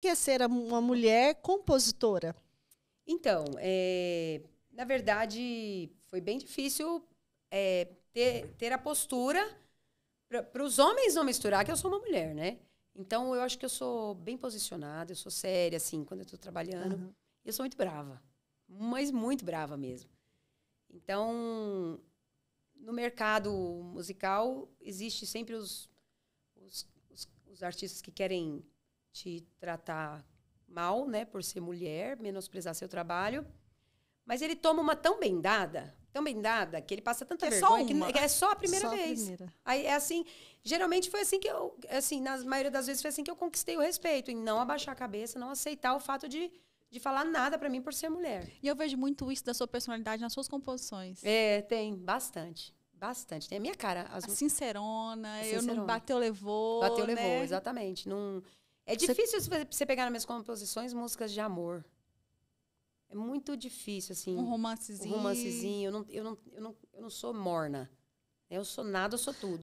que é ser uma mulher compositora? Então, é, na verdade, foi bem difícil é, ter, ter a postura para os homens não misturar que eu sou uma mulher, né? Então, eu acho que eu sou bem posicionada, eu sou séria, assim, quando eu estou trabalhando. Uhum. Eu sou muito brava, mas muito brava mesmo. Então, no mercado musical, existe sempre os, os, os, os artistas que querem te tratar mal, né, por ser mulher, menosprezar seu trabalho. Mas ele toma uma tão bendada, tão bendada, que ele passa tanta é vergonha só que é só a primeira só vez. A primeira. Aí é assim, geralmente foi assim que eu, assim, na maioria das vezes foi assim que eu conquistei o respeito, em não abaixar a cabeça, não aceitar o fato de de falar nada para mim por ser mulher. E eu vejo muito isso da sua personalidade nas suas composições. É, tem bastante. Bastante. Tem a minha cara. As... A sincerona, a sincerona. eu não bateu, levou. Bateu, né? levou, exatamente. Não, é difícil você, você pegar nas minhas composições músicas de amor. É muito difícil, assim. Um romancezinho. Um romancezinho. Eu não, eu não, eu não, eu não sou morna. Eu sou nada, eu sou tudo.